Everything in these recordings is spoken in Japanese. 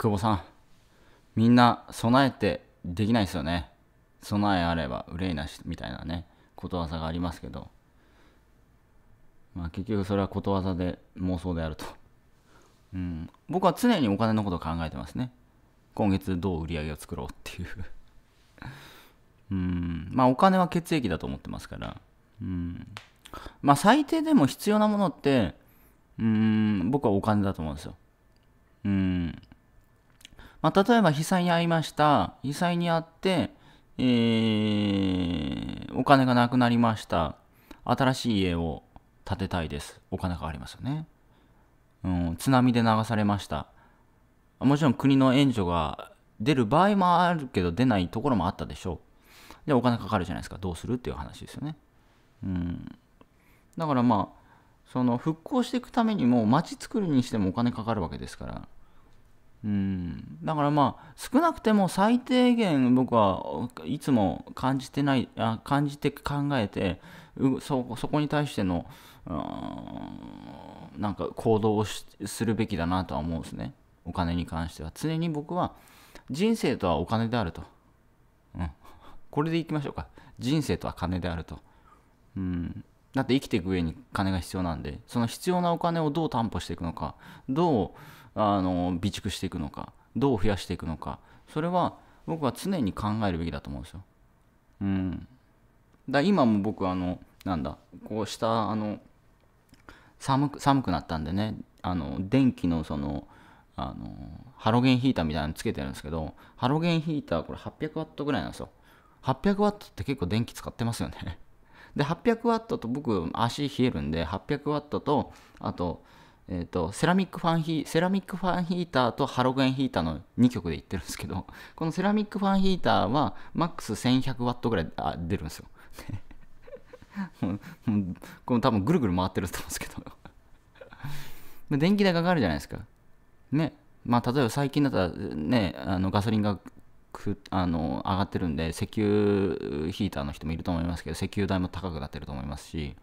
久保さん、みんな備えてできないですよね。備えあれば憂いなしみたいなね、ことわざがありますけど、まあ結局それはことわざで妄想であると。うん、僕は常にお金のことを考えてますね。今月どう売り上げを作ろうっていう うん、まあお金は血液だと思ってますから、うん、まあ最低でも必要なものって、うん、僕はお金だと思うんですよ。うん。まあ、例えば被災に遭いました。被災に遭って、えー、お金がなくなりました。新しい家を建てたいです。お金かかりますよね。うん、津波で流されました。もちろん国の援助が出る場合もあるけど出ないところもあったでしょう。で、お金かかるじゃないですか。どうするっていう話ですよね。うん。だからまあ、その復興していくためにも街作るにしてもお金かかるわけですから。うん、だからまあ少なくても最低限僕はいつも感じてないあ感じて考えてそこに対してのなんか行動をするべきだなとは思うんですねお金に関しては常に僕は人生とはお金であると、うん、これでいきましょうか人生とは金であると、うん、だって生きていく上に金が必要なんでその必要なお金をどう担保していくのかどうあの備蓄していくのかどう増やしていくのかそれは僕は常に考えるべきだと思うんですよ。うん、だ今も僕あのなんだこうしたあの寒く寒くなったんでねあの電気のそのあのハロゲンヒーターみたいなのつけてるんですけどハロゲンヒーターこれ800ワットぐらいなんですよ800ワットって結構電気使ってますよねで800ワットと僕足冷えるんで800ワットとあとえーと、セラミックファンヒセラミックファンヒーターとハロゲンヒーターの2曲で言ってるんですけど このセラミックファンヒーターはマックス 1100W ぐらいあ出るんですよ この多分ぐるぐる回ってると思うんですけど 電気代かかるじゃないですかねまあ例えば最近だったらねあのガソリンがくあの上がってるんで石油ヒーターの人もいると思いますけど石油代も高くなってると思いますし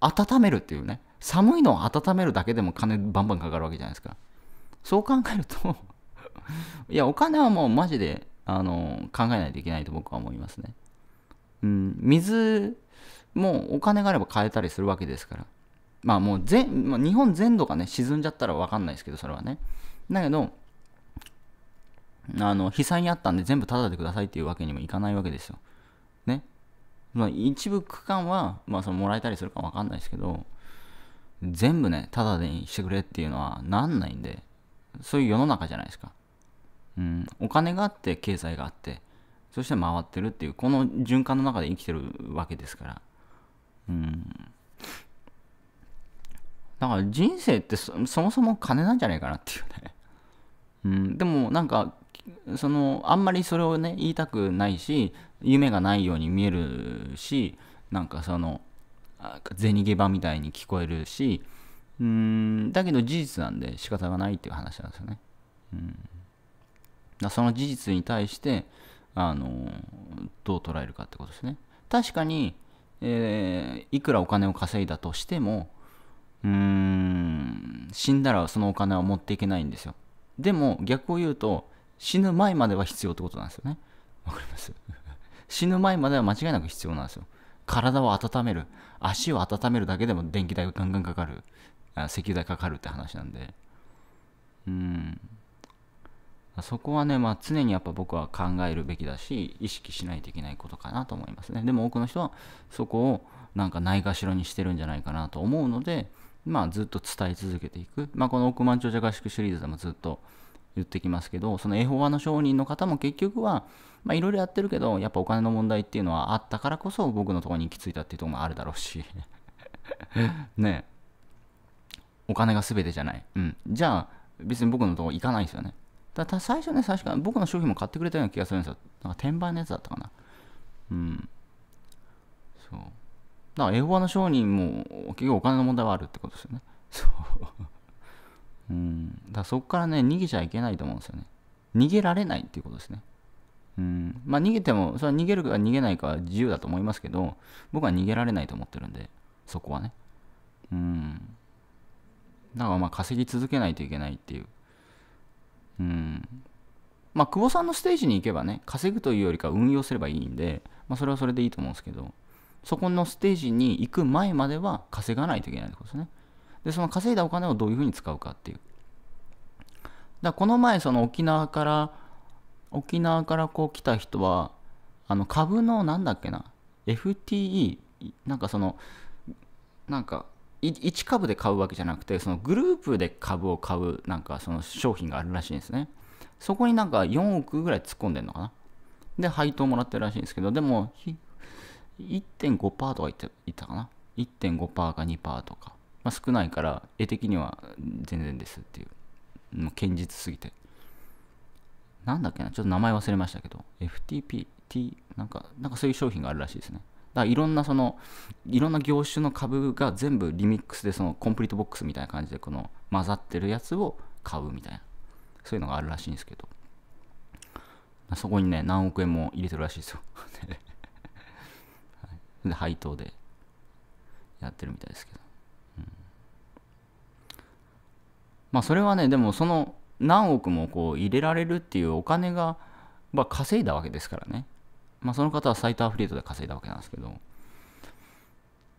温めるっていうね寒いのを温めるだけでも金バンバンかかるわけじゃないですかそう考えると いやお金はもうマジであの考えないといけないと僕は思いますねうん水もうお金があれば買えたりするわけですからまあもう全、まあ、日本全土がね沈んじゃったら分かんないですけどそれはねだけどあの被災にあったんで全部タダでくださいっていうわけにもいかないわけですよまあ、一部区間は、まあ、そのもらえたりするかわかんないですけど、全部ね、タダでにしてくれっていうのはなんないんで、そういう世の中じゃないですか。うん、お金があって、経済があって、そして回ってるっていう、この循環の中で生きてるわけですから。うん。だから人生ってそもそも金なんじゃないかなっていうね。うん、でもなんかそのあんまりそれをね言いたくないし夢がないように見えるしなんかその銭ゲバみたいに聞こえるしうんだけど事実なんで仕方がないっていう話なんですよね。うん、だその事実に対してあのどう捉えるかってことですね。確かに、えー、いくらお金を稼いだとしてもうーん死んだらそのお金は持っていけないんですよ。でも逆を言うと死ぬ前までは必要ってことなんですよね。わかります 死ぬ前までは間違いなく必要なんですよ。体を温める。足を温めるだけでも電気代がガンガンかかる。あ石油代かかるって話なんで。うん。そこはね、まあ、常にやっぱ僕は考えるべきだし、意識しないといけないことかなと思いますね。でも多くの人はそこをなんかないがしろにしてるんじゃないかなと思うので、まあ、ずっと伝え続けていく。まあ、この億万長者合宿シリーズでもずっと言ってきますけどそのエホバの商人の方も結局はいろいろやってるけどやっぱお金の問題っていうのはあったからこそ僕のところに行き着いたっていうとこもあるだろうし ねお金が全てじゃない、うん、じゃあ別に僕のとこ行かないですよねだだ最初ね最初から僕の商品も買ってくれたような気がするんですよなんか転売のやつだったかなうんそうだからエホバの商人も結局お金の問題はあるってことですよねそううん、だそこからね逃げちゃいけないと思うんですよね逃げられないっていうことですねうんまあ逃げてもそれは逃げるか逃げないかは自由だと思いますけど僕は逃げられないと思ってるんでそこはねうんだからまあ稼ぎ続けないといけないっていううんまあ久保さんのステージに行けばね稼ぐというよりか運用すればいいんで、まあ、それはそれでいいと思うんですけどそこのステージに行く前までは稼がないといけないってことですねでその稼いだお金をどういうふうに使うかっていうだこの前その沖縄から沖縄からこう来た人はあの株のなんだっけな FTE なんかそのなんか1株で買うわけじゃなくてそのグループで株を買うなんかその商品があるらしいんですねそこになんか4億ぐらい突っ込んでるのかなで配当もらってるらしいんですけどでも1.5%とか言っていたかな1.5%か2%とかまあ、少ないから絵的には全然ですっていう。もう堅実すぎて。なんだっけな、ちょっと名前忘れましたけど、FTPT、なんか、なんかそういう商品があるらしいですね。だからいろんなその、いろんな業種の株が全部リミックスで、そのコンプリートボックスみたいな感じで、この混ざってるやつを買うみたいな、そういうのがあるらしいんですけど、そこにね、何億円も入れてるらしいですよ。で、配当でやってるみたいですけど。まあそれはねでもその何億もこう入れられるっていうお金が、まあ、稼いだわけですからね、まあ、その方はサイトアフリートで稼いだわけなんですけど、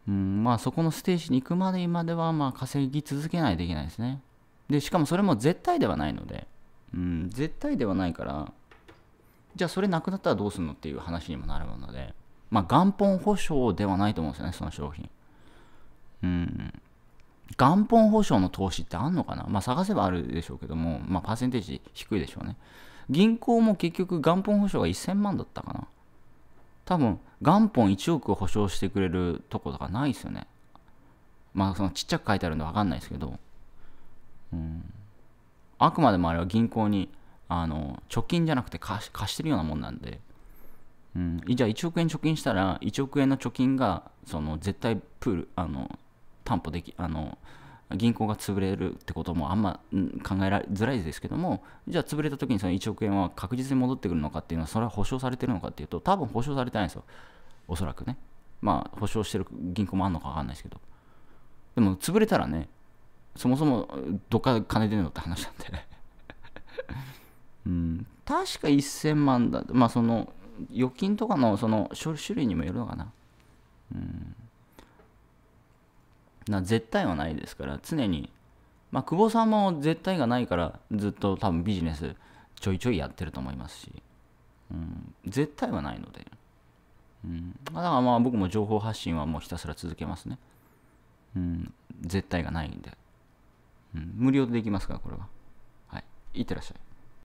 うん、まあそこのステージに行くまで今ではまあ稼ぎ続けないといけないですねでしかもそれも絶対ではないので、うん、絶対ではないからじゃあそれなくなったらどうするのっていう話にもなるものでまあ元本保証ではないと思うんですよねその商品うん元本保証の投資ってあんのかなまあ探せばあるでしょうけども、まあパーセンテージ低いでしょうね。銀行も結局元本保証が1000万だったかな。多分、元本1億保証してくれるとことかないですよね。まあそのちっちゃく書いてあるんでわかんないですけど、うん。あくまでもあれは銀行に、あの、貯金じゃなくて貸してるようなもんなんで、うん、じゃあ1億円貯金したら1億円の貯金がその絶対プールあの担保できあの銀行が潰れるってこともあんま考えられづらいですけどもじゃあ潰れた時にその1億円は確実に戻ってくるのかっていうのはそれは保証されてるのかっていうと多分保証されてないんですよおそらくねまあ保証してる銀行もあるのか分かんないですけどでも潰れたらねそもそもどっか金出るのって話なんで うん確か1000万だまあその預金とかのその種類にもよるのかなうんな絶対はないですから常に、まあ、久保さんも絶対がないからずっと多分ビジネスちょいちょいやってると思いますし、うん、絶対はないので、うん、だからまあ僕も情報発信はもうひたすら続けますね、うん、絶対がないんで、うん、無料でできますからこれははいいってらっしゃい